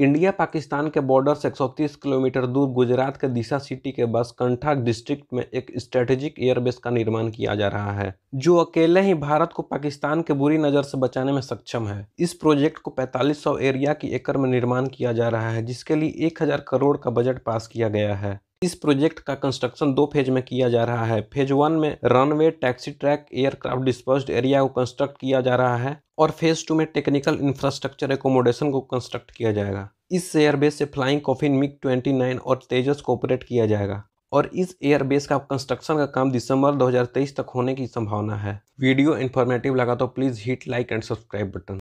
India Pakistan के border से 130 kilometre दूर गुजरात के दिशा सिटी के बस कंठा डिस्ट्रिक्ट में एक स्ट्रेटेजिक एयरबेस का निर्माण किया जा रहा है जो अकेले ही भारत को पाकिस्तान के बुरी नज़र से बचाने में सक्षम है इस प्रोजेक्ट को 4500 एरिया की एकड़ में निर्माण किया जा रहा है जिसके लिए एक करोड़ का बजट पास किया गया है इस प्रोजेक्ट का कंस्ट्रक्शन दो फेज में किया जा रहा है फेज वन में runway taxi track aircraft dispersed area को कंस्ट्रक्ट किया जा रहा है और फेज टू में टेक्निकल इंफ्रास्ट्रक्चर एकोमोडेशन को कंस्ट्रक्ट किया जाएगा इस एयरबेस से फ्लाइंग कॉफिन ट्वेंटी 29 और तेजस को ऑपरेट किया जाएगा और इस एयरबेस का कंस्ट्रक्शन का काम दिसंबर 2023 तक होने की संभावना है वीडियो इन्फॉर्मेटिव लगा तो please hit like and subscribe button